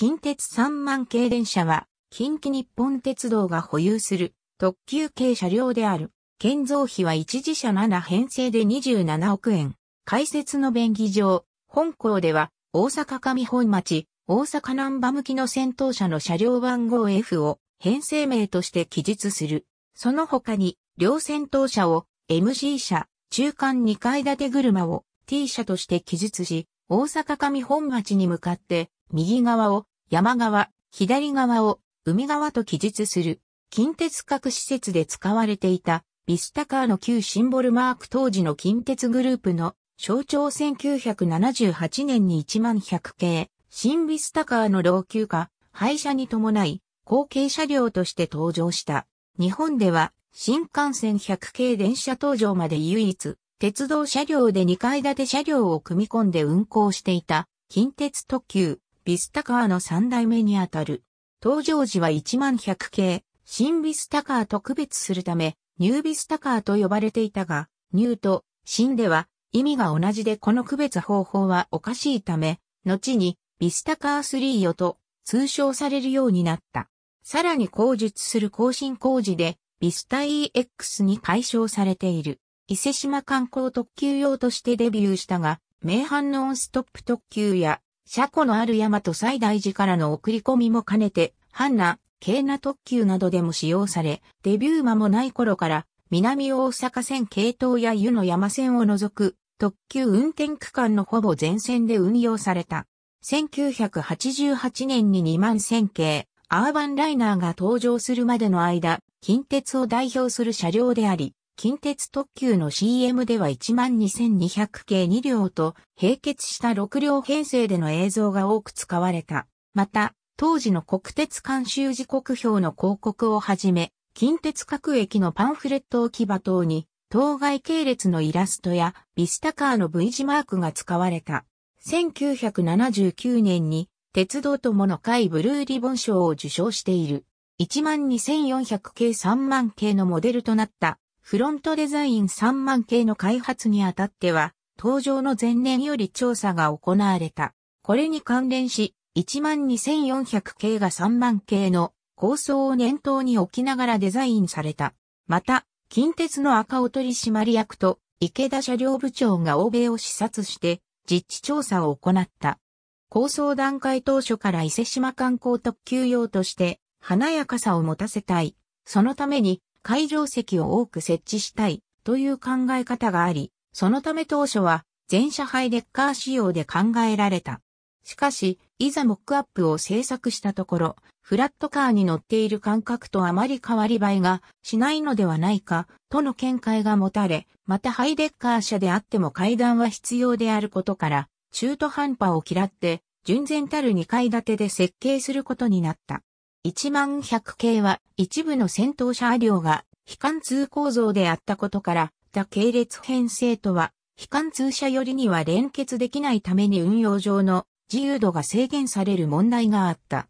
近鉄3万系電車は、近畿日本鉄道が保有する特急系車両である。建造費は一時車7編成で27億円。開設の便宜上、本校では大阪上本町、大阪南波向きの先頭車の車両番号 F を編成名として記述する。その他に、両先頭車を MC 車、中間2階建て車を T 車として記述し、大阪上本町に向かって右側を山側、左側を海側と記述する近鉄各施設で使われていたビスタカーの旧シンボルマーク当時の近鉄グループの象徴1978年に1万100系新ビスタカーの老朽化、廃車に伴い後継車両として登場した。日本では新幹線100系電車登場まで唯一鉄道車両で2階建て車両を組み込んで運行していた近鉄特急ビスタカーの三代目にあたる。登場時は1100系、新ビスタカーと区別するため、ニュービスタカーと呼ばれていたが、ニューと新では意味が同じでこの区別方法はおかしいため、後にビスタカー3よと通称されるようになった。さらに口述する更新工事で、ビスタ EX に解消されている。伊勢島観光特急用としてデビューしたが、名阪ノンストップ特急や車庫のある山と西大寺からの送り込みも兼ねて、ハンナ、京ナ特急などでも使用され、デビュー間もない頃から、南大阪線系統や湯の山線を除く、特急運転区間のほぼ全線で運用された。1988年に2万1000系、アーバンライナーが登場するまでの間、近鉄を代表する車両であり、近鉄特急の CM では12200系2両と並結した6両編成での映像が多く使われた。また、当時の国鉄監修時刻表の広告をはじめ、近鉄各駅のパンフレット置き場等に、当該系列のイラストやビスタカーの V 字マークが使われた。1979年に、鉄道友の会ブルーリボン賞を受賞している。12400系3万系のモデルとなったフロントデザイン3万系の開発にあたっては、登場の前年より調査が行われた。これに関連し、12400系が3万系の構想を念頭に置きながらデザインされた。また、近鉄の赤尾取締役と池田車両部長が欧米を視察して実地調査を行った。構想段階当初から伊勢島観光特急用として華やかさを持たせたい。そのために会場席を多く設置したいという考え方があり、そのため当初は全車ハイデッカー仕様で考えられた。しかし、いざモックアップを制作したところ、フラットカーに乗っている感覚とあまり変わり映えがしないのではないか、との見解が持たれ、またハイデッカー車であっても階段は必要であることから、中途半端を嫌って、純然たる2階建てで設計することになった。1100系は一部の戦闘車両が非貫通構造であったことから、他系列編成とは非貫通車よりには連結できないために運用上の自由度が制限される問題があった。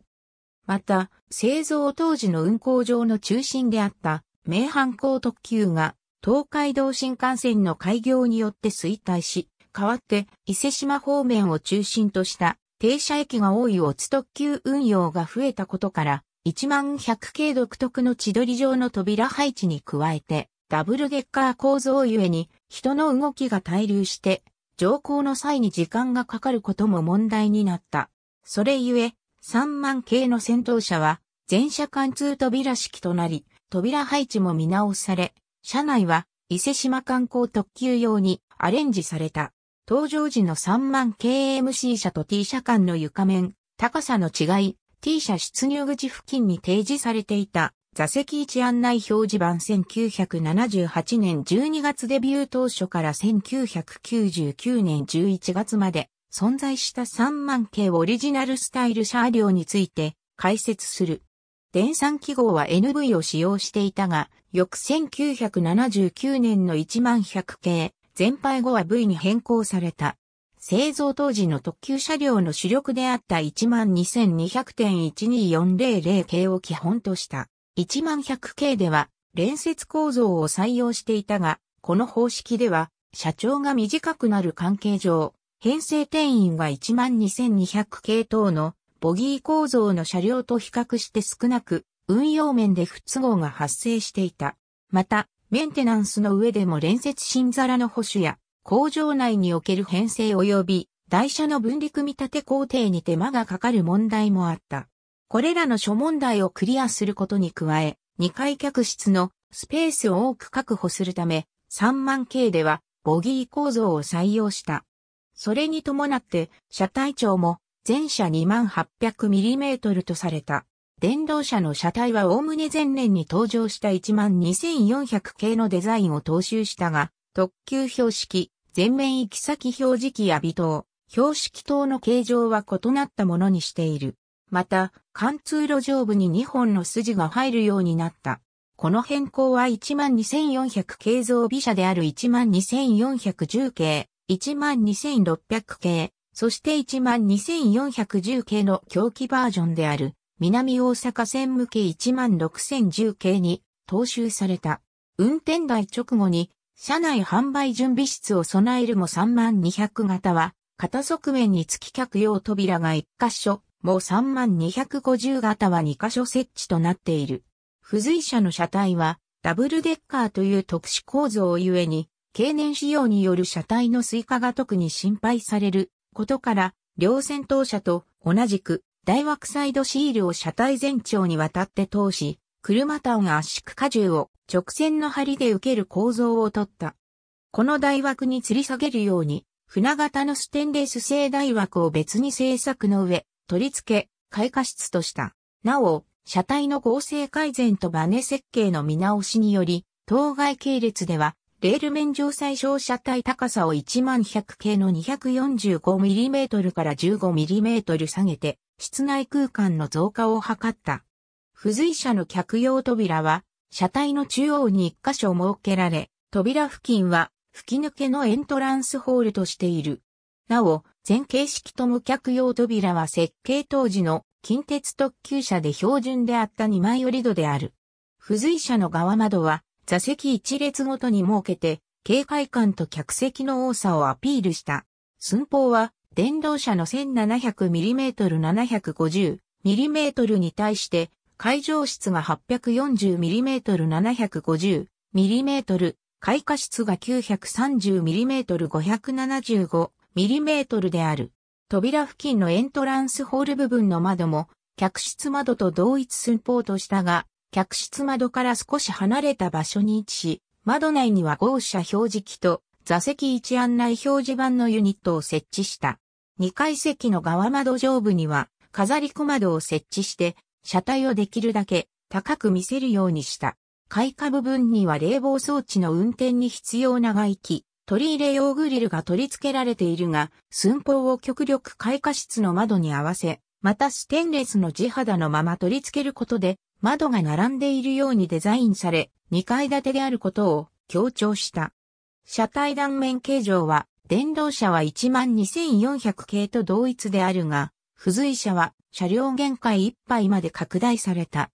また、製造当時の運行上の中心であった名阪高特急が東海道新幹線の開業によって衰退し、代わって伊勢島方面を中心とした停車駅が多いオツ特急運用が増えたことから、1万100系独特の地取りの扉配置に加えて、ダブルゲッカー構造ゆえに、人の動きが滞留して、乗降の際に時間がかかることも問題になった。それゆえ、3万系の先頭車は、全車貫通扉式となり、扉配置も見直され、車内は伊勢島観光特急用にアレンジされた。登場時の3万 KMC 車と T 車間の床面、高さの違い、T 車出入口付近に提示されていた座席位置案内表示板1978年12月デビュー当初から1999年11月まで存在した3万系オリジナルスタイル車両について解説する。電算記号は NV を使用していたが、翌1979年の1万100系全廃後は V に変更された。製造当時の特急車両の主力であった12200.12400系を基本とした1 1 0 0系では連接構造を採用していたが、この方式では車長が短くなる関係上、編成定員が12200系等のボギー構造の車両と比較して少なく、運用面で不都合が発生していた。また、メンテナンスの上でも連接新皿の保守や工場内における編成及び台車の分離組み立て工程に手間がかかる問題もあった。これらの諸問題をクリアすることに加え、2階客室のスペースを多く確保するため、3万系ではボギー構造を採用した。それに伴って、車体長も全車 2800mm とされた。電動車の車体はおおむね前年に登場した12400系のデザインを踏襲したが、特急標識、前面行き先表示器や微灯、標識灯の形状は異なったものにしている。また、貫通路上部に2本の筋が入るようになった。この変更は12400系造備車である12410系、12600系、そして12410系の狂気バージョンである南大阪線向け16010系に踏襲された。運転台直後に、車内販売準備室を備えるも3200型は、片側面につき客用扉が1箇所、もう3250型は2箇所設置となっている。付随車の車体は、ダブルデッカーという特殊構造をゆえに、経年使用による車体の追加が特に心配されることから、両先頭車と同じく大惑サイドシールを車体全長にわたって通し、車単圧縮荷重を直線の針で受ける構造をとった。この大枠に吊り下げるように、船型のステンレス製大枠を別に製作の上、取り付け、開花室とした。なお、車体の合成改善とバネ設計の見直しにより、当該系列では、レール面上最小車体高さを1万100系の 245mm から 15mm 下げて、室内空間の増加を図った。付随車の客用扉は、車体の中央に1箇所設けられ、扉付近は吹き抜けのエントランスホールとしている。なお、全形式と無客用扉は設計当時の近鉄特急車で標準であった2枚折り戸である。付随車の側窓は座席一列ごとに設けて、警戒感と客席の多さをアピールした。寸法は電動車の 1700mm750mm に対して、会場室が 840mm750mm、開花室が 930mm575mm である。扉付近のエントランスホール部分の窓も、客室窓と同一寸法としたが、客室窓から少し離れた場所に位置し、窓内には号車表示機と座席位置案内表示板のユニットを設置した。2階席の側窓上部には飾り小窓を設置して車体をできるだけ高く見せるようにした。開花部分には冷房装置の運転に必要な外気、取り入れ用グリルが取り付けられているが、寸法を極力開花室の窓に合わせ、またステンレスの地肌のまま取り付けることで、窓が並んでいるようにデザインされ、2階建てであることを強調した。車体断面形状は電動車は12400系と同一であるが、付随車は車両限界いっぱいまで拡大された。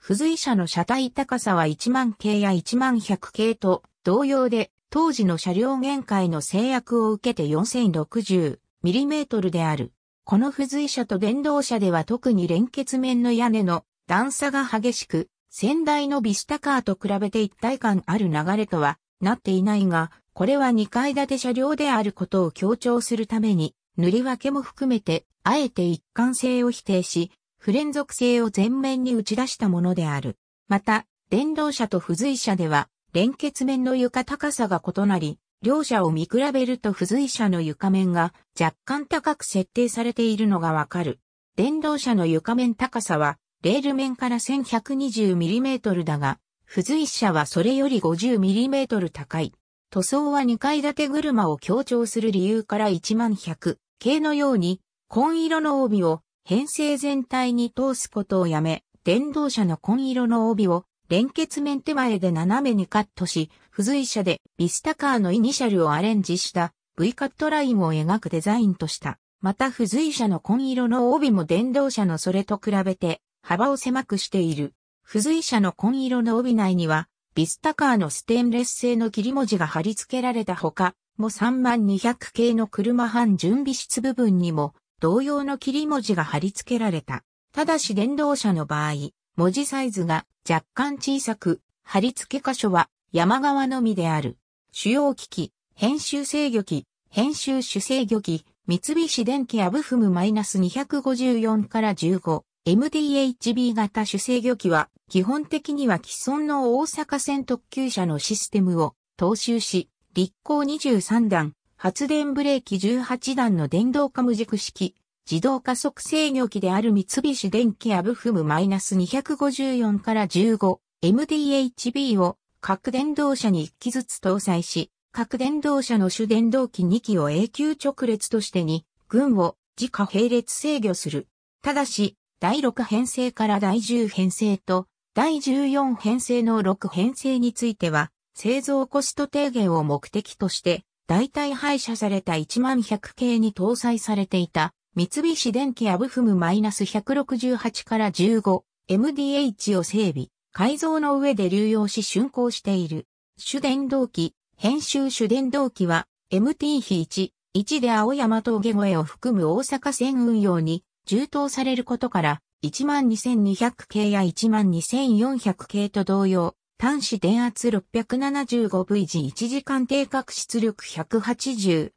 付随車の車体高さは1万系や1万100系と同様で、当時の車両限界の制約を受けて 4060mm である。この付随車と電動車では特に連結面の屋根の段差が激しく、先代のビスタカーと比べて一体感ある流れとはなっていないが、これは2階建て車両であることを強調するために、塗り分けも含めて、あえて一貫性を否定し、不連続性を前面に打ち出したものである。また、電動車と付随車では、連結面の床高さが異なり、両者を見比べると付随車の床面が若干高く設定されているのがわかる。電動車の床面高さは、レール面から 1120mm だが、付随車はそれより 50mm 高い。塗装は2階建て車を強調する理由から1万100系のように、紺色の帯を編成全体に通すことをやめ、電動車の紺色の帯を連結面手前で斜めにカットし、付随車でビスタカーのイニシャルをアレンジした V カットラインを描くデザインとした。また付随車の紺色の帯も電動車のそれと比べて幅を狭くしている。付随車の紺色の帯内にはビスタカーのステンレス製の切り文字が貼り付けられたほか、も3200系の車半準備室部分にも同様の切り文字が貼り付けられた。ただし電動車の場合、文字サイズが若干小さく、貼り付け箇所は山側のみである。主要機器、編集制御機、編集主制御機、三菱電機アブフム -254 から 15MDHB 型主制御機は基本的には既存の大阪線特急車のシステムを踏襲し、立行23段、発電ブレーキ18段の電動化無軸式、自動加速制御機である三菱電機アブフム -254 から 15MDHB を各電動車に1機ずつ搭載し、各電動車の主電動機2機を永久直列としてに、群を自家並列制御する。ただし、第6編成から第10編成と第14編成の6編成については、製造コスト低減を目的として、代替廃車された1 1 0 0系に搭載されていた、三菱電機アブフム -168 から15、MDH を整備、改造の上で流用し竣工している。主電動機、編集主電動機は、MT-1、1で青山峠越えを含む大阪線運用に、充当されることから、12200系や12400系と同様、端子電圧6 7 5 v 時1時間定格出力 180kW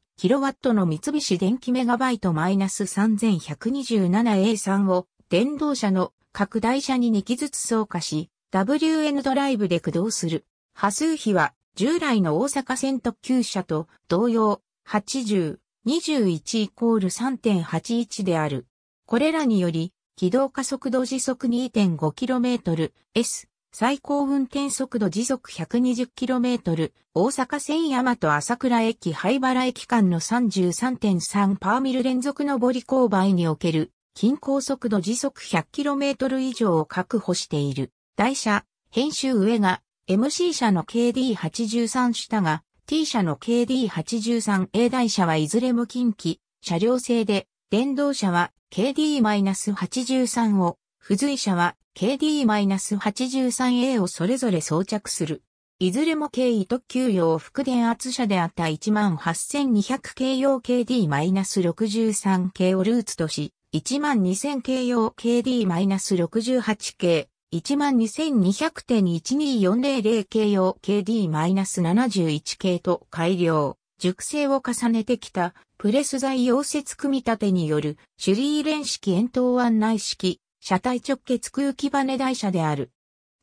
の三菱電機メガバイト -3127A3 を電動車の拡大車に2機ずつ増加し、WN ドライブで駆動する。波数比は従来の大阪線特急車と同様80、21イコール3.81である。これらにより軌道加速度時速 2.5km、S、最高運転速度時速 120km、大阪線山と朝倉駅灰原駅間の33.3パーミル連続上り勾配における、近高速度時速 100km 以上を確保している。台車、編集上が、MC 車の KD83 下が、T 車の KD83A 台車はいずれも近畿、車両製で、電動車は KD-83 を、付随車は KD-83A をそれぞれ装着する。いずれも軽位特急用副電圧車であった18200系用 KD-63 系をルーツとし、12000系用 KD-68 系、12200.12400系用 KD-71 系と改良。熟成を重ねてきたプレス材溶接組み立てによるシュリーレン式円筒案内式車体直結空気バネ台車である。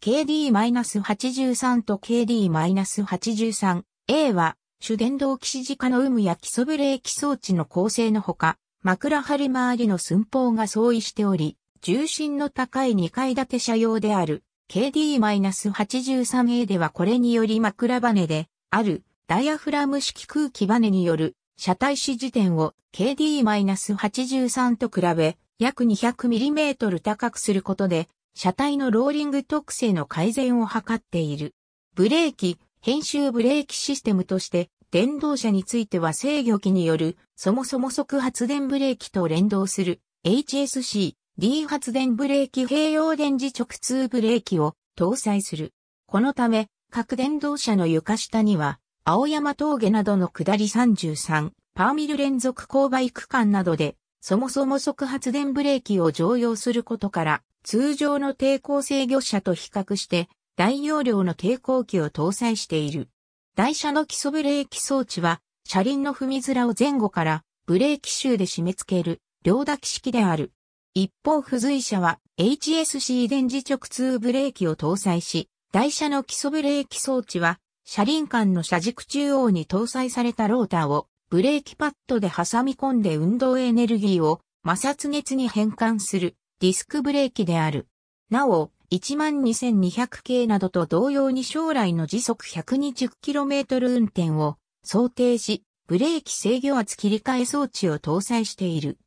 KD-83 と KD-83A は主電動起始時化の有無や基礎ブレーキ装置の構成のほか、枕張り周りの寸法が相違しており、重心の高い2階建て車用である KD-83A ではこれにより枕バネであるダイアフラム式空気バネによる車体支持点を KD-83 と比べ約 200mm 高くすることで車体のローリング特性の改善を図っている。ブレーキ、編集ブレーキシステムとして電動車については制御機によるそもそも即発電ブレーキと連動する HSC、D 発電ブレーキ併用電磁直通ブレーキを搭載する。このため、各電動車の床下には青山峠などの下り33、パーミル連続勾配区間などで、そもそも即発電ブレーキを常用することから、通常の抵抗制御車と比較して、大容量の抵抗器を搭載している。台車の基礎ブレーキ装置は、車輪の踏み面を前後からブレーキシで締め付ける両抱き式である。一方付随車は HSC 電磁直通ブレーキを搭載し、台車の基礎ブレーキ装置は車輪間の車軸中央に搭載されたローターをブレーキパッドで挟み込んで運動エネルギーを摩擦熱に変換するディスクブレーキである。なお、12200系などと同様に将来の時速 120km 運転を想定し、ブレーキ制御圧切り替え装置を搭載している。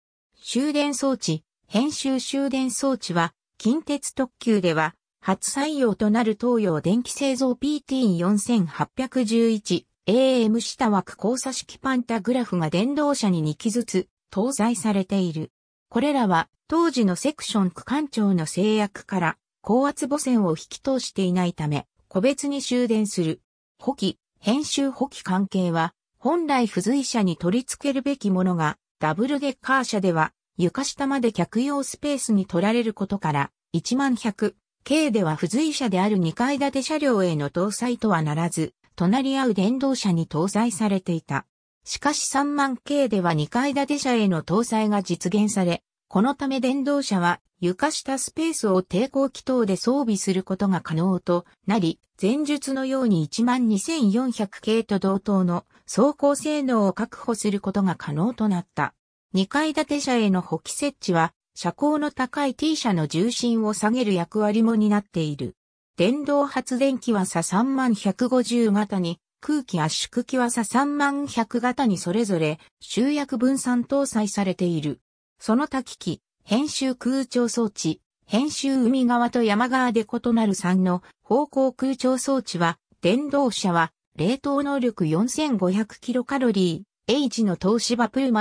終電装置、編集終電装置は、近鉄特急では、初採用となる東洋電気製造 PT4811 AM 下枠交差式パンタグラフが電動車に2機ずつ搭載されている。これらは当時のセクション区間長の制約から高圧母線を引き通していないため個別に終電する。補機、編集補機関係は本来付随車に取り付けるべきものがダブルゲッカー車では床下まで客用スペースに取られることから1 100軽では付随車である2階建て車両への搭載とはならず、隣り合う電動車に搭載されていた。しかし3万軽では2階建て車への搭載が実現され、このため電動車は床下スペースを抵抗気筒で装備することが可能となり、前述のように12400系と同等の走行性能を確保することが可能となった。2階建て車への補機設置は車高の高い T 車の重心を下げる役割も担っている。電動発電機は差3 1 5 0型に、空気圧縮機は差3 1 0 0型にそれぞれ集約分散搭載されている。その多機器、編集空調装置、編集海側と山側で異なる3の方向空調装置は、電動車は、冷凍能力 4500kcal、H の東芝プー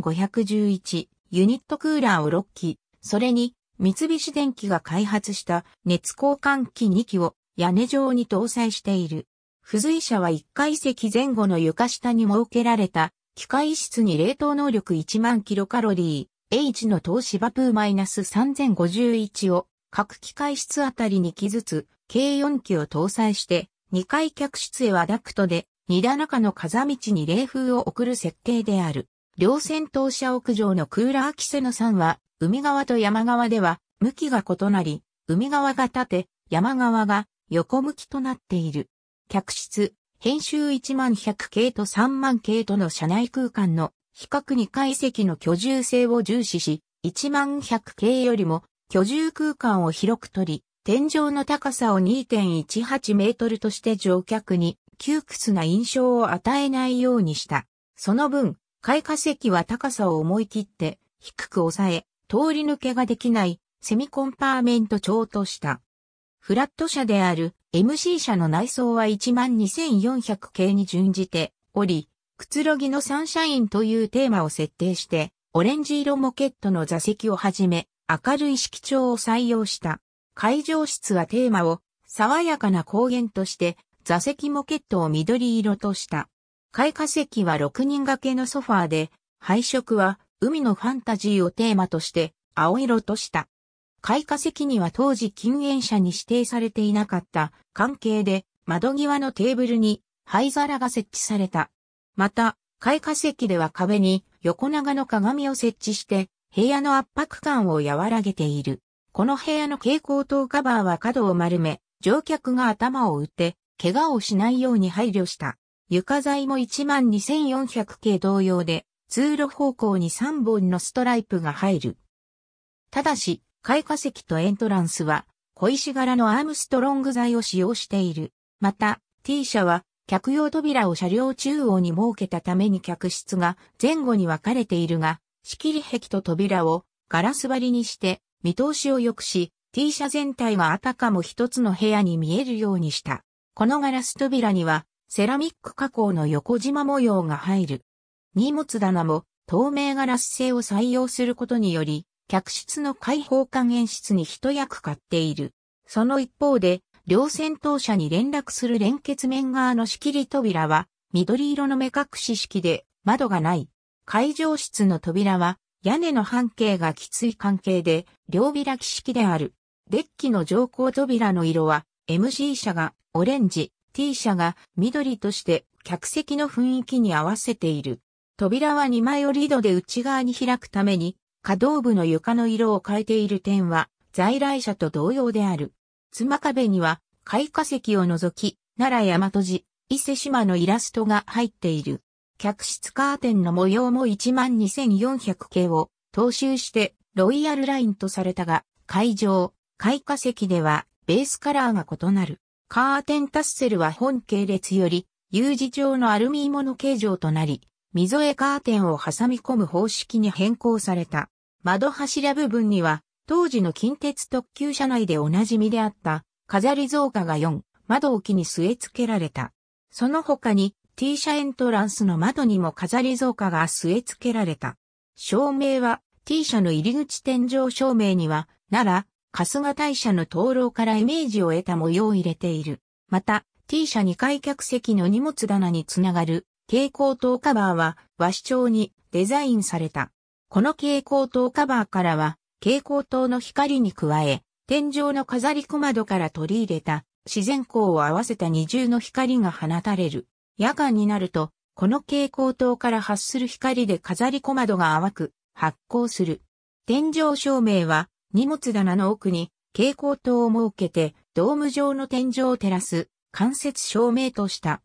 -1511、ユニットクーラーを6機、それに三菱電機が開発した熱交換機2機を屋根状に搭載している。付随車は1階席前後の床下に設けられた機械室に冷凍能力1万キロカロリー、H の東芝プーマイナス3051を各機械室あたりに機ずつ計4機を搭載して2階客室へはダクトで2段中の風道に冷風を送る設計である。両戦闘車屋上のクーラーキセノんは、海側と山側では、向きが異なり、海側が縦、山側が横向きとなっている。客室、編集1万100系と3万系との車内空間の比較に階席の居住性を重視し、1万100系よりも居住空間を広く取り、天井の高さを2.18メートルとして乗客に窮屈な印象を与えないようにした。その分、開花石は高さを思い切って低く抑え、通り抜けができないセミコンパーメント調とした。フラット車である MC 車の内装は12400系に準じており、くつろぎのサンシャインというテーマを設定して、オレンジ色モケットの座席をはじめ、明るい色調を採用した。会場室はテーマを爽やかな光源として、座席モケットを緑色とした。開花席は6人掛けのソファーで、配色は海のファンタジーをテーマとして青色とした。開花席には当時禁煙者に指定されていなかった関係で窓際のテーブルに灰皿が設置された。また、開花席では壁に横長の鏡を設置して部屋の圧迫感を和らげている。この部屋の蛍光灯カバーは角を丸め、乗客が頭を打って怪我をしないように配慮した。床材も12400系同様で、通路方向に3本のストライプが入る。ただし、開花石とエントランスは、小石柄のアームストロング材を使用している。また、T 社は、客用扉を車両中央に設けたために客室が前後に分かれているが、仕切り壁と扉をガラス張りにして見通しを良くし、T 社全体があたかも一つの部屋に見えるようにした。このガラス扉にはセラミック加工の横縞模様が入る。荷物棚も透明ガラス製を採用することにより、客室の開放感演出に一役買っている。その一方で、両先頭車に連絡する連結面側の仕切り扉は、緑色の目隠し式で、窓がない。会場室の扉は、屋根の半径がきつい関係で、両開き式である。デッキの乗降扉の色は、MC 車がオレンジ、T 社が緑として客席の雰囲気に合わせている。扉は2枚折り戸で内側に開くために、可動部の床の色を変えている点は、在来車と同様である。妻壁には、開花石を除き、奈良大和寺、伊勢島のイラストが入っている。客室カーテンの模様も12400系を踏襲してロイヤルラインとされたが、会場、開花席ではベースカラーが異なる。カーテンタッセルは本系列より U 字状のアルミモの形状となり、溝へカーテンを挟み込む方式に変更された。窓柱部分には、当時の近鉄特急車内でおなじみであった、飾り造花が4、窓置きに据え付けられた。その他に、T 車エントランスの窓にも飾り造花が据え付けられた。照明は、T 車の入り口天井照明には、奈春日大社の灯籠からイメージを得た模様を入れている。また、T 社2階客席の荷物棚につながる蛍光灯カバーは和紙調にデザインされた。この蛍光灯カバーからは蛍光灯の光に加え、天井の飾り小窓から取り入れた自然光を合わせた二重の光が放たれる。夜間になると、この蛍光灯から発する光で飾り小窓が淡く発光する。天井照明は荷物棚の奥に蛍光灯を設けてドーム状の天井を照らす間接照明とした。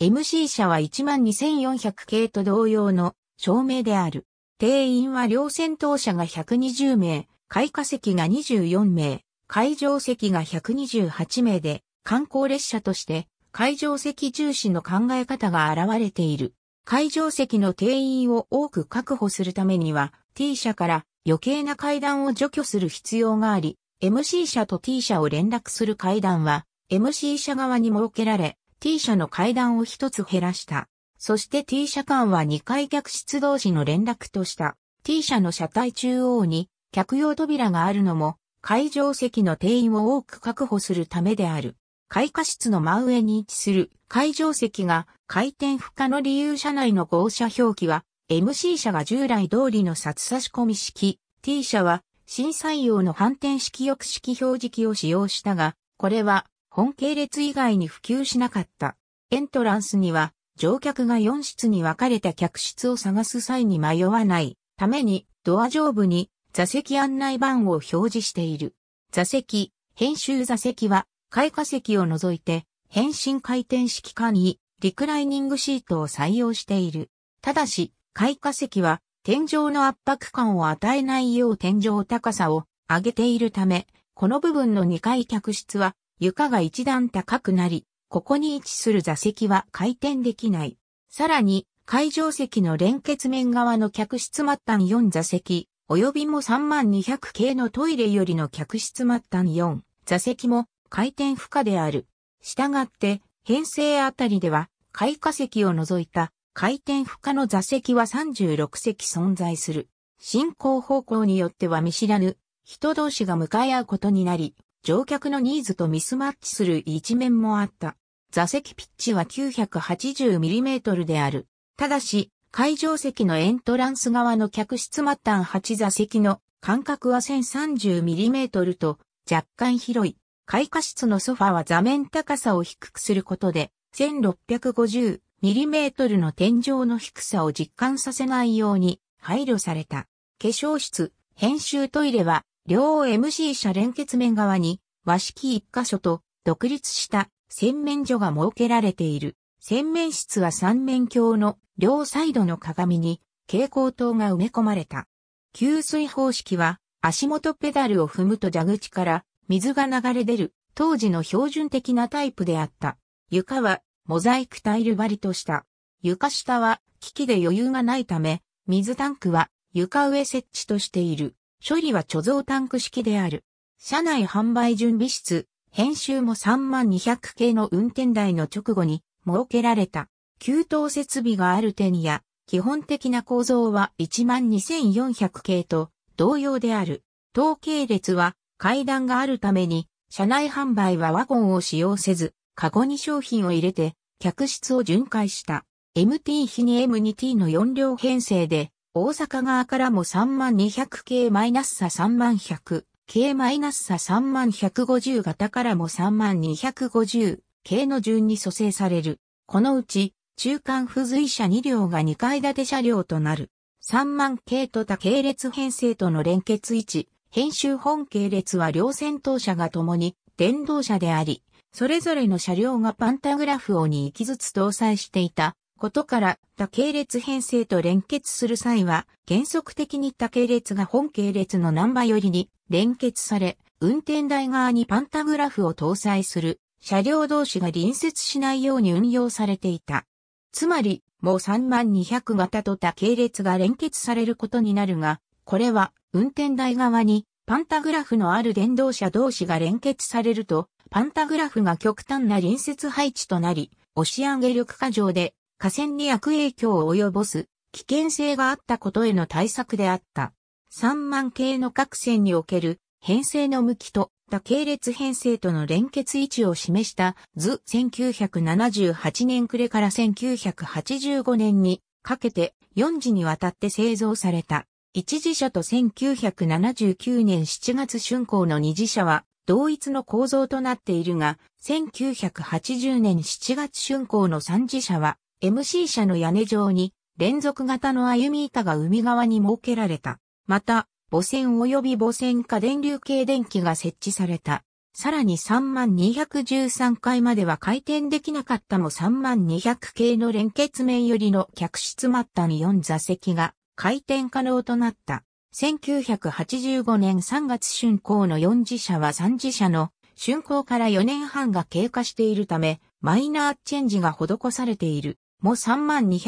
MC 社は12400系と同様の照明である。定員は両戦闘車が120名、開花席が24名、会場席が128名で、観光列車として会場席重視の考え方が現れている。会場席の定員を多く確保するためには T 社から余計な階段を除去する必要があり、MC 社と T 社を連絡する階段は、MC 社側に設けられ、T 社の階段を一つ減らした。そして T 社間は2階客室同士の連絡とした。T 社の車体中央に客用扉があるのも、会場席の定員を多く確保するためである。開花室の真上に位置する会場席が回転不可の理由車内の号車表記は MC 社が従来通りの札差し込み式、T 社は新採用の反転式翼式表示器を使用したが、これは本系列以外に普及しなかった。エントランスには乗客が4室に分かれた客室を探す際に迷わないためにドア上部に座席案内板を表示している。座席、編集座席は開花席を除いて変身回転式簡にリクライニングシートを採用している。ただし、開花石は天井の圧迫感を与えないよう天井高さを上げているため、この部分の2階客室は床が一段高くなり、ここに位置する座席は回転できない。さらに、会場席の連結面側の客室末端4座席、及びも3200系のトイレよりの客室末端4座席も回転負荷である。したがって、編成あたりでは、開花石を除いた回転不可の座席は36席存在する。進行方向によっては見知らぬ人同士が向かい合うことになり、乗客のニーズとミスマッチする一面もあった。座席ピッチは 980mm である。ただし、会場席のエントランス側の客室末端8座席の間隔は 1030mm と若干広い。開花室のソファは座面高さを低くすることで、1650 mm の天井の低さを実感させないように配慮された。化粧室、編集トイレは、両 MC 車連結面側に和式一箇所と独立した洗面所が設けられている。洗面室は三面鏡の両サイドの鏡に蛍光灯が埋め込まれた。給水方式は足元ペダルを踏むと蛇口から水が流れ出る当時の標準的なタイプであった。床はモザイクタイル張りとした。床下は機器で余裕がないため、水タンクは床上設置としている。処理は貯蔵タンク式である。車内販売準備室、編集も3200系の運転台の直後に設けられた。給湯設備がある点や、基本的な構造は12400系と同様である。統計列は階段があるために、車内販売はワゴンを使用せず、カゴに商品を入れて、客室を巡回した。MT 比に M2T の4両編成で、大阪側からも3200系マイナス差3100系マイナス差3150型からも3250系の順に蘇生される。このうち、中間付随車2両が2階建て車両となる。3万系と他系列編成との連結位置、編集本系列は両先頭車が共に電動車であり、それぞれの車両がパンタグラフを2機ずつ搭載していたことから多系列編成と連結する際は原則的に多系列が本系列のナンバよりに連結され運転台側にパンタグラフを搭載する車両同士が隣接しないように運用されていた。つまり、もう3200型と多系列が連結されることになるが、これは運転台側にパンタグラフのある電動車同士が連結されるとパンタグラフが極端な隣接配置となり、押し上げ力過剰で河川に悪影響を及ぼす危険性があったことへの対策であった。3万系の各線における編成の向きと多系列編成との連結位置を示した図1978年暮れから1985年にかけて4時にわたって製造された。一次車と1979年7月春工の二次車は同一の構造となっているが、1980年7月春光の三次社は、MC 社の屋根上に、連続型の歩み板が海側に設けられた。また、母船及び母船下電流系電気が設置された。さらに3213階までは回転できなかったも3200系の連結面よりの客室末端4座席が回転可能となった。1985年3月竣工の4次車は3次車の竣工から4年半が経過しているため、マイナーチェンジが施されている。も3 2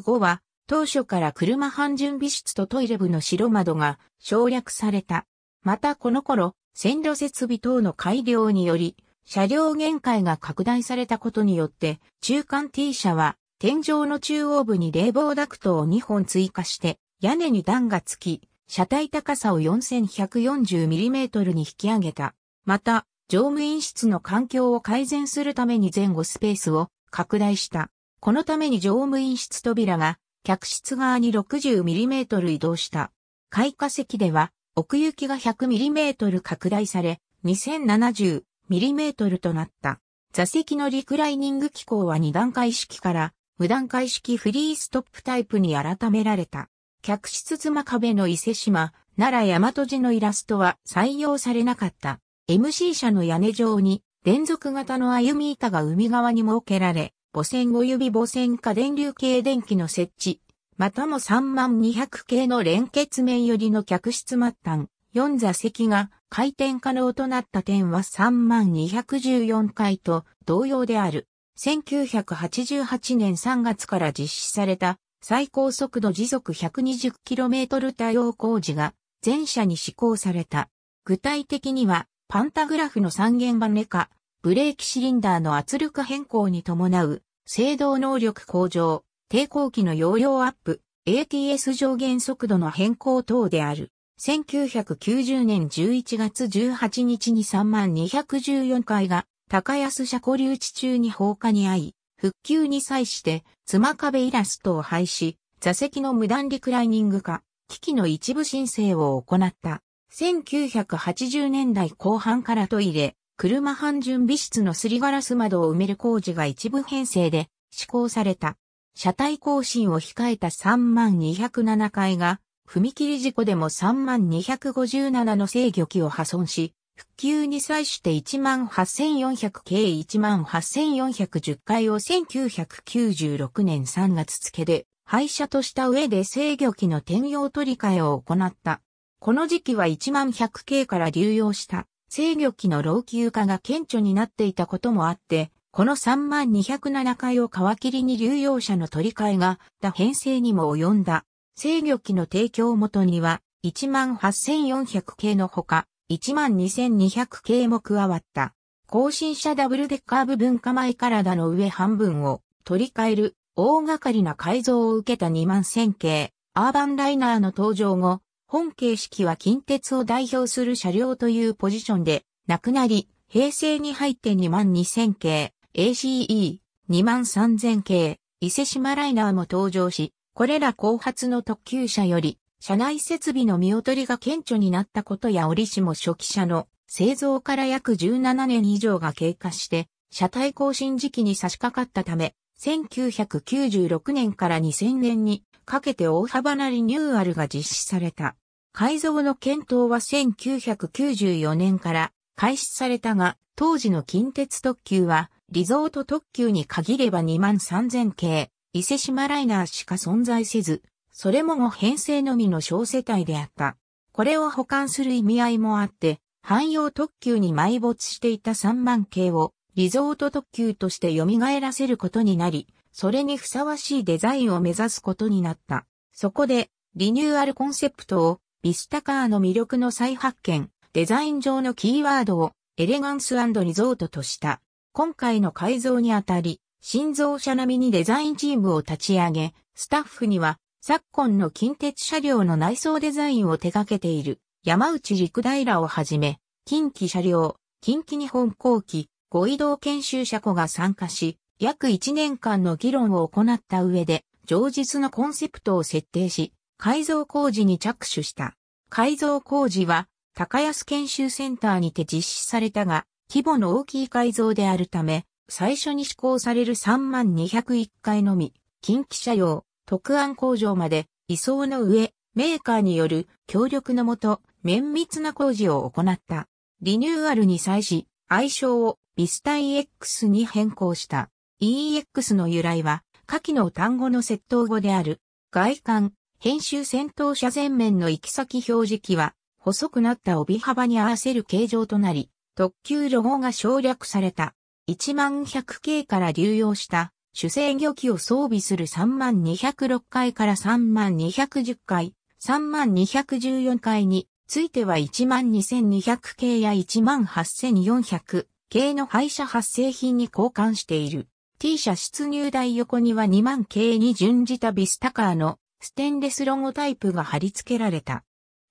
1 5は、当初から車半準備室とトイレ部の白窓が省略された。またこの頃、線路設備等の改良により、車両限界が拡大されたことによって、中間 T 車は、天井の中央部に冷房ダクトを2本追加して、屋根に段がつき、車体高さを 4140mm に引き上げた。また、乗務員室の環境を改善するために前後スペースを拡大した。このために乗務員室扉が客室側に 60mm 移動した。開花席では奥行きが 100mm 拡大され 2070mm となった。座席のリクライニング機構は2段階式から無段階式フリーストップタイプに改められた。客室妻壁の伊勢島、奈良大和寺のイラストは採用されなかった。MC 社の屋根上に連続型の歩み板が海側に設けられ、母線及び母線下電流系電気の設置、またも3200系の連結面よりの客室末端、4座席が回転可能となった点は3214回と同様である。1988年3月から実施された最高速度時速 120km 対応工事が全社に施行された。具体的には、パンタグラフの三元バネ化、ブレーキシリンダーの圧力変更に伴う、制動能力向上、抵抗器の容量アップ、ATS 上限速度の変更等である。1990年11月18日に3214回が高安車庫留置中に放火に遭い、復旧に際して、妻壁イラストを廃止、座席の無断リクライニング化、機器の一部申請を行った。1980年代後半からトイレ、車半準備室のすりガラス窓を埋める工事が一部編成で施行された。車体更新を控えた3207回が、踏切事故でも3257の制御機を破損し、復旧に際して18400計18410回を1996年3月付で廃車とした上で制御機の転用取り替えを行った。この時期は11100系から流用した制御機の老朽化が顕著になっていたこともあって、この3207回を皮切りに流用車の取り替えが、だ編成にも及んだ。制御機の提供元には、18400系のほか、12200系も加わった。更新車ダブルデッカー部分化前体の上半分を取り替える大掛かりな改造を受けた2万1000系。アーバンライナーの登場後、本形式は近鉄を代表する車両というポジションでなくなり、平成に入って2万2000系、ACE、2万3000系、伊勢島ライナーも登場し、これら後発の特急車より車内設備の見劣りが顕著になったことや折しも初期車の製造から約17年以上が経過して、車体更新時期に差し掛かったため、1996年から2000年にかけて大幅なリニューアルが実施された。改造の検討は1994年から開始されたが、当時の近鉄特急は、リゾート特急に限れば2万3000系、伊勢島ライナーしか存在せず、それも語編成のみの小世帯であった。これを保管する意味合いもあって、汎用特急に埋没していた3万系をリゾート特急として蘇らせることになり、それにふさわしいデザインを目指すことになった。そこで、リニューアルコンセプトを、ビスタカーの魅力の再発見、デザイン上のキーワードを、エレガンスリゾートとした。今回の改造にあたり、新造者並みにデザインチームを立ち上げ、スタッフには昨今の近鉄車両の内装デザインを手掛けている山内陸平をはじめ、近畿車両、近畿日本後期、ご移動研修車庫が参加し、約1年間の議論を行った上で、上述のコンセプトを設定し、改造工事に着手した。改造工事は、高安研修センターにて実施されたが、規模の大きい改造であるため、最初に施行される3201回のみ、近畿車両、特案工場まで移送の上、メーカーによる協力のもと、綿密な工事を行った。リニューアルに際し、愛称をビスタ EX に変更した。EX の由来は、下記の単語の窃盗語である。外観、編集先頭車前面の行き先表示器は、細くなった帯幅に合わせる形状となり、特急ロゴが省略された。1万100系から流用した主制御機を装備する3206回から3210回、3214回については12200系や18400系の廃車発生品に交換している。T 車出入台横には2万系に準じたビスタカーのステンレスロゴタイプが貼り付けられた。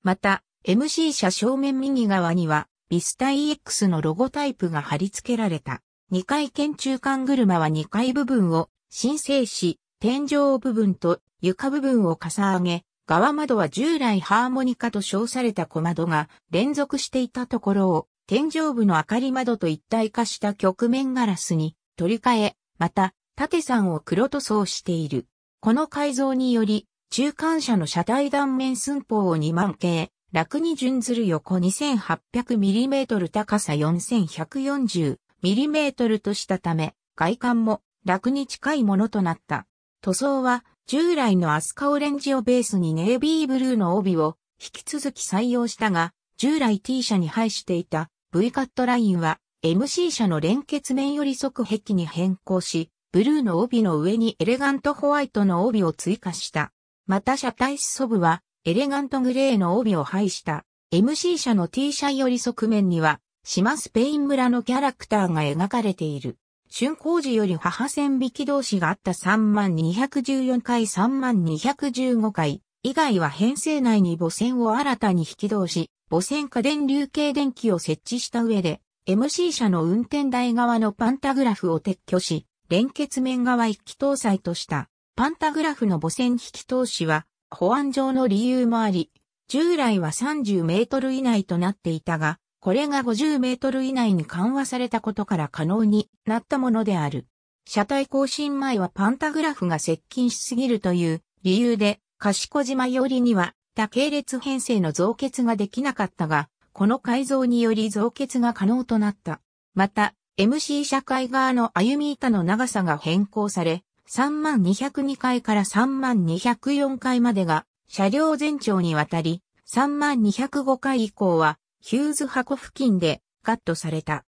また、MC 車正面右側にはビスタ EX のロゴタイプが貼り付けられた。2階建中間車は2階部分を申請し、天井部分と床部分をかさ上げ、側窓は従来ハーモニカと称された小窓が連続していたところを天井部の明かり窓と一体化した曲面ガラスに取り替え、また縦山を黒塗装している。この改造により中間車の車体断面寸法を2万系、楽に準ずる横 2800mm 高さ4140ミリメートルとしたため、外観も楽に近いものとなった。塗装は従来のアスカオレンジをベースにネイビーブルーの帯を引き続き採用したが、従来 T 社に配していた V カットラインは MC 社の連結面より側壁に変更し、ブルーの帯の上にエレガントホワイトの帯を追加した。また車体裾部はエレガントグレーの帯を配した。MC 社の T 社より側面には島スペイン村のキャラクターが描かれている。春光寺より母線引き同士があった3214回3215回以外は編成内に母線を新たに引き同し、母線家電流系電気を設置した上で、MC 車の運転台側のパンタグラフを撤去し、連結面側一気搭載とした。パンタグラフの母線引き通しは、保安上の理由もあり、従来は30メートル以内となっていたが、これが50メートル以内に緩和されたことから可能になったものである。車体更新前はパンタグラフが接近しすぎるという理由で、賢島寄りには多系列編成の増結ができなかったが、この改造により増結が可能となった。また、MC 社会側の歩み板の長さが変更され、3202回から3204回までが車両全長にわたり、3205回以降はヒューズ箱付近でカットされた。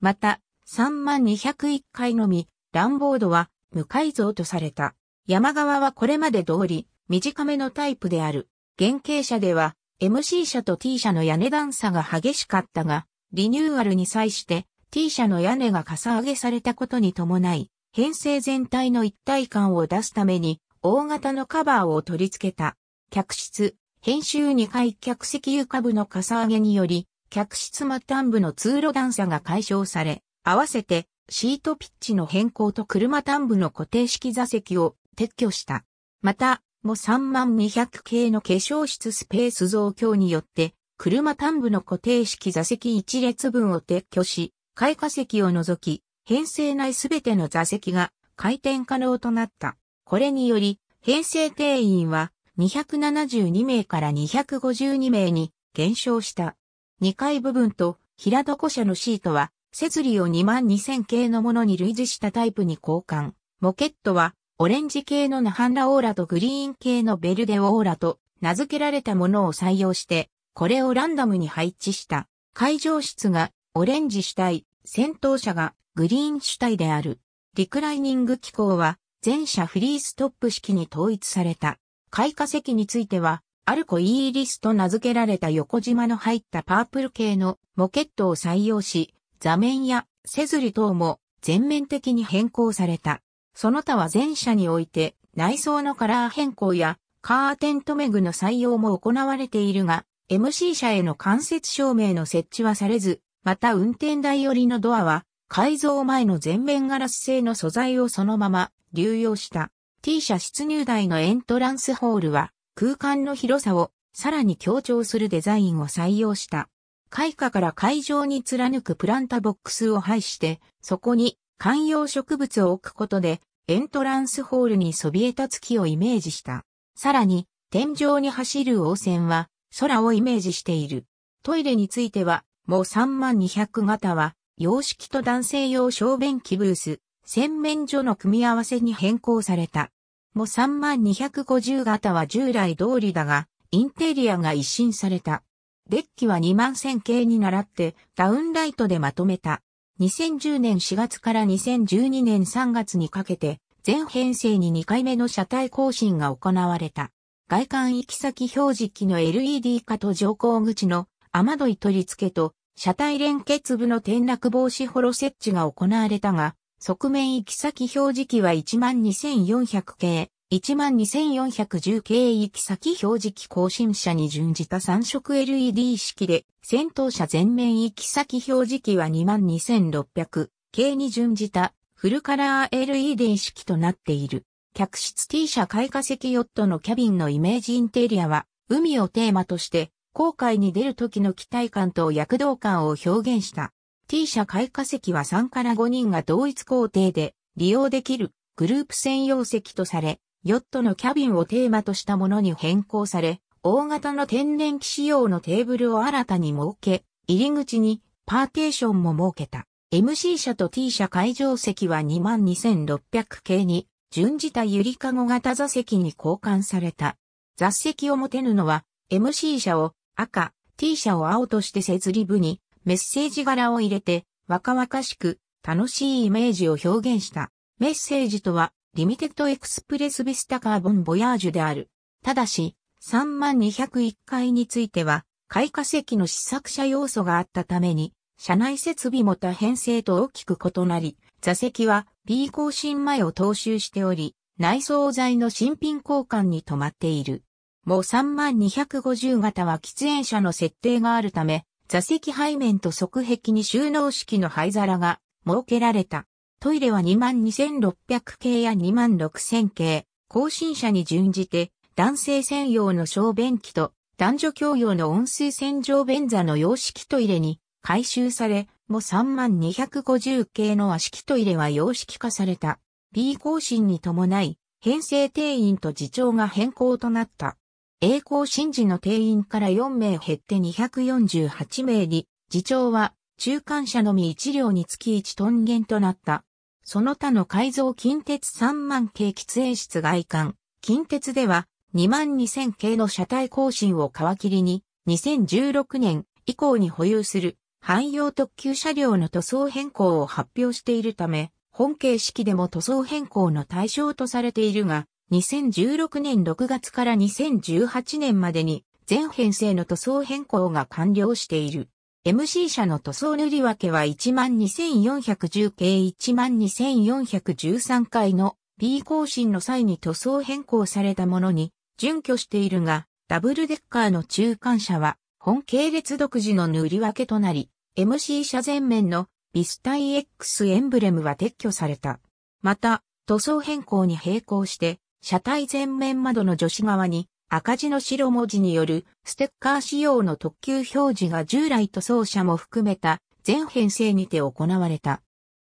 また、3201回のみ、乱暴度は無改造とされた。山側はこれまで通り、短めのタイプである。原型車では、MC 車と T 車の屋根段差が激しかったが、リニューアルに際して T 車の屋根がかさ上げされたことに伴い、編成全体の一体感を出すために、大型のカバーを取り付けた。客室、編集2階客席床部のかさ上げにより、客室末端部の通路段差が解消され、合わせてシートピッチの変更と車端部の固定式座席を撤去した。また、も32200系の化粧室スペース増強によって、車端部の固定式座席1列分を撤去し、開花席を除き、編成内すべての座席が回転可能となった。これにより、編成定員は272名から252名に減少した。2階部分と平床車のシートは、設理を22000系のものに類似したタイプに交換。モケットは、オレンジ系のナハンラオーラとグリーン系のベルデオーラと名付けられたものを採用して、これをランダムに配置した。会場室がオレンジ主体、戦闘車がグリーン主体である。リクライニング機構は全車フリーストップ式に統一された。開花石については、アルコイーリスと名付けられた横縞の入ったパープル系のモケットを採用し、座面やセズリ等も全面的に変更された。その他は全社において内装のカラー変更やカーテントメグの採用も行われているが、MC 車への間接照明の設置はされず、また運転台寄りのドアは改造前の全面ガラス製の素材をそのまま流用した。T 社出入台のエントランスホールは空間の広さをさらに強調するデザインを採用した。開花から会場に貫くプランタボックスを配して、そこに観葉植物を置くことで、エントランスホールにそびえ立つ木をイメージした。さらに、天井に走る温泉は、空をイメージしている。トイレについては、もう3万200型は、洋式と男性用小便器ブース、洗面所の組み合わせに変更された。も3250型は従来通りだが、インテリアが一新された。デッキは2万1000系に倣ってダウンライトでまとめた。2010年4月から2012年3月にかけて、全編成に2回目の車体更新が行われた。外観行き先表示機の LED 化と乗降口の雨どい取り付けと、車体連結部の転落防止ホロ設置が行われたが、側面行き先表示器は12400系、12410系行き先表示器更新車に準じた3色 LED 式で、先頭車前面行き先表示器は22600系に準じたフルカラー LED 式となっている。客室 T 社開花席ヨットのキャビンのイメージインテリアは、海をテーマとして、航海に出る時の期待感と躍動感を表現した。T 社開花席は3から5人が同一工程で利用できるグループ専用席とされ、ヨットのキャビンをテーマとしたものに変更され、大型の天然機仕様のテーブルを新たに設け、入り口にパーテーションも設けた。MC 社と T 社会場席は22,600系に、順次たゆりかご型座席に交換された。座席を持てぬのは、MC 社を赤、T 社を青として設立部に、メッセージ柄を入れて、若々しく、楽しいイメージを表現した。メッセージとは、リミテッドエクスプレスビスタカーボンボヤージュである。ただし、3201回については、開花席の試作車要素があったために、車内設備も多編成と大きく異なり、座席は B 更新前を踏襲しており、内装材の新品交換に止まっている。もう3250型は喫煙者の設定があるため、座席背面と側壁に収納式の灰皿が設けられた。トイレは22,600系や26,000系、更新者に準じて男性専用の小便器と男女共用の温水洗浄便座の洋式トイレに改修され、も3250系の和式トイレは洋式化された。B 更新に伴い、編成定員と次長が変更となった。栄光新事の定員から4名減って248名に、次長は中間車のみ1両につき1トン減となった。その他の改造近鉄3万系喫煙室外観、近鉄では2万2000系の車体更新を皮切りに、2016年以降に保有する汎用特急車両の塗装変更を発表しているため、本形式でも塗装変更の対象とされているが、2016年6月から2018年までに全編成の塗装変更が完了している。MC 社の塗装塗り分けは12410系12413回の B 更新の際に塗装変更されたものに準拠しているが、ダブルデッカーの中間車は本系列独自の塗り分けとなり、MC 車前面のビスタイ X エンブレムは撤去された。また、塗装変更に並行して車体前面窓の女子側に赤字の白文字によるステッカー仕様の特急表示が従来塗装車も含めた全編成にて行われた。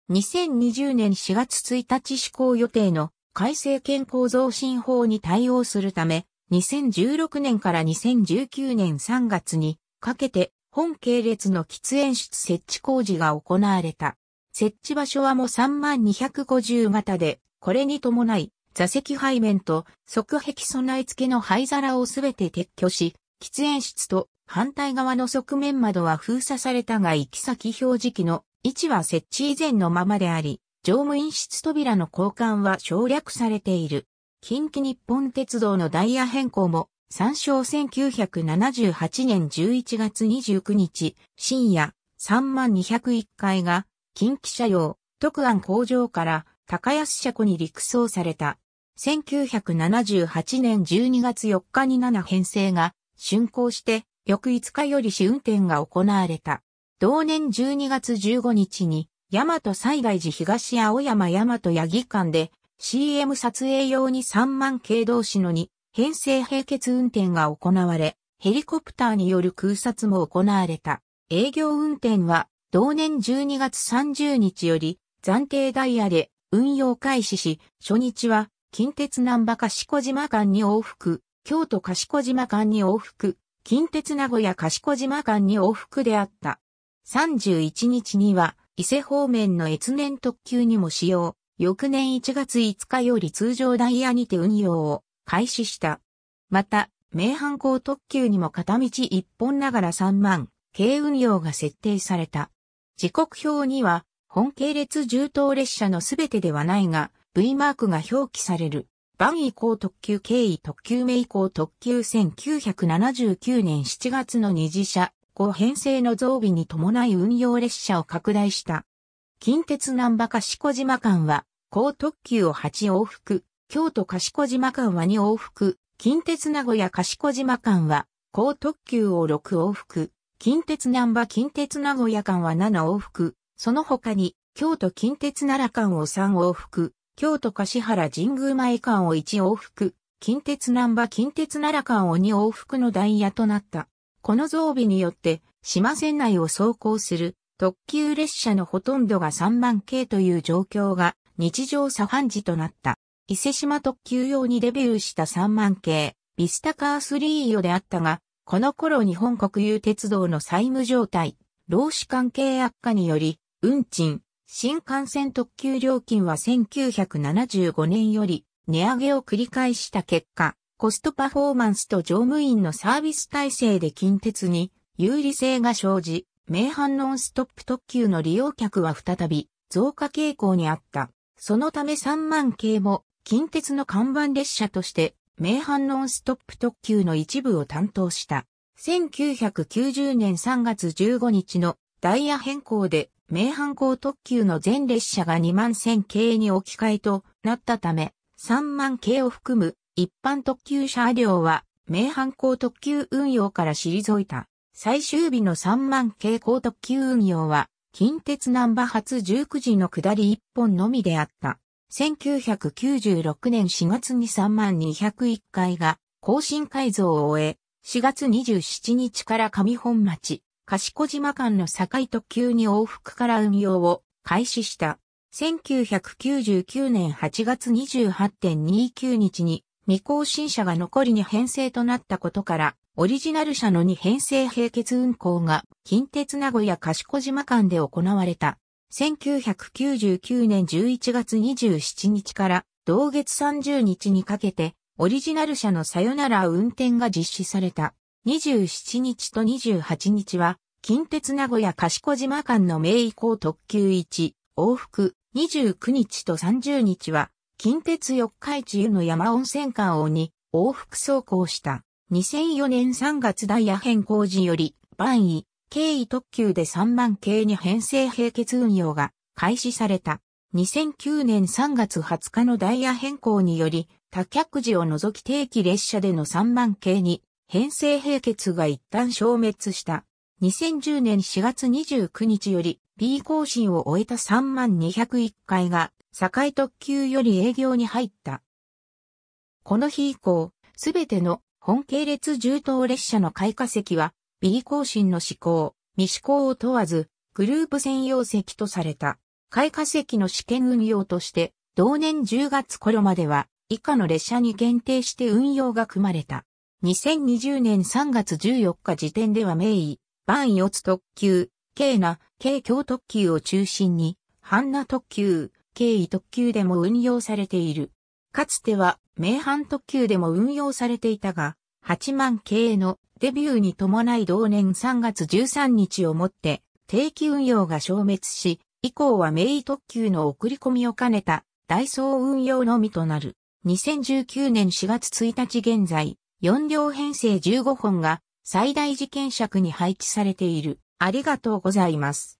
2020年4月1日施行予定の改正健康増進法に対応するため、2016年から2019年3月にかけて本系列の喫煙室設置工事が行われた。設置場所はもう3250型で、これに伴い座席背面と側壁備え付けの灰皿をすべて撤去し、喫煙室と反対側の側面窓は封鎖されたが行き先表示器の位置は設置以前のままであり、乗務員室扉の交換は省略されている。近畿日本鉄道のダイヤ変更も参照1978年11月29日深夜3201回が近畿車両特安工場から高安車庫に陸送された。1978年12月4日に7編成が竣工して、翌5日より試運転が行われた。同年12月15日に、大和災害時東青山大和八木間で CM 撮影用に3万系同士の2編成並結運転が行われ、ヘリコプターによる空撮も行われた。営業運転は同年12月30日より暫定ダイヤで運用開始し、初日は近鉄南波賢島間に往復、京都賢島間に往復、近鉄名古屋賢島間に往復であった。31日には、伊勢方面の越年特急にも使用、翌年1月5日より通常ダイヤにて運用を開始した。また、名阪高特急にも片道1本ながら3万、軽運用が設定された。時刻表には、本系列重等列車のすべてではないが、V マークが表記される。ン以降特急経緯特急名以降特急1979年7月の二次車、後編成の増備に伴い運用列車を拡大した。近鉄南波賢島間は、高特急を8往復、京都賢島間は2往復、近鉄名古屋賢島間は、高特急を6往復、近鉄南波近鉄名古屋間は7往復、その他に、京都近鉄奈良間を3往復、京都橿原神宮前間を1往復、近鉄南波近鉄奈良間を2往復のダイヤとなった。この増備によって、島線内を走行する特急列車のほとんどが3万系という状況が日常茶飯事となった。伊勢島特急用にデビューした3万系、ビスタカースリーヨであったが、この頃日本国有鉄道の債務状態、労使関係悪化により、運賃、新幹線特急料金は1975年より値上げを繰り返した結果、コストパフォーマンスと乗務員のサービス体制で近鉄に有利性が生じ、名阪ノンストップ特急の利用客は再び増加傾向にあった。そのため3万系も近鉄の看板列車として名阪ノンストップ特急の一部を担当した。1990年3月15日のダイヤ変更で名阪高特急の全列車が2万1000系に置き換えとなったため、3万系を含む一般特急車両は、名阪高特急運用から退いた。最終日の3万系高特急運用は、近鉄南波発19時の下り1本のみであった。1996年4月に3201回が更新改造を終え、4月27日から上本町、賢島間の境特急に往復から運用を開始した。1999年8月28.29日に未更新車が残りに編成となったことから、オリジナル車の2編成並結運行が近鉄名古屋賢島間で行われた。1999年11月27日から同月30日にかけて、オリジナル車のさよなら運転が実施された。27日と28日は、近鉄名古屋賢島間の名移行特急1、往復、29日と30日は、近鉄四日市湯の山温泉間を2、往復走行した。2004年3月ダイヤ変更時より、万位、経緯特急で3万系に編成並結運用が開始された。2009年3月20日のダイヤ変更により、多客時を除き定期列車での3万系に編成閉結が一旦消滅した。2010年4月29日より B 更新を終えた3万201回が、堺特急より営業に入った。この日以降、すべての本系列重当列車の開花席は、B 更新の施行、未施行を問わず、グループ専用席とされた。開花席の試験運用として、同年10月頃までは、以下の列車に限定して運用が組まれた。2020年3月14日時点では名医、万四つ特急、軽な、軽京特急を中心に、半な特急、軽異特急でも運用されている。かつては、名阪特急でも運用されていたが、8万系のデビューに伴い同年3月13日をもって、定期運用が消滅し、以降は名医特急の送り込みを兼ねた、ダイソー運用のみとなる。2019年4月1日現在、4両編成15本が最大事件尺に配置されている。ありがとうございます。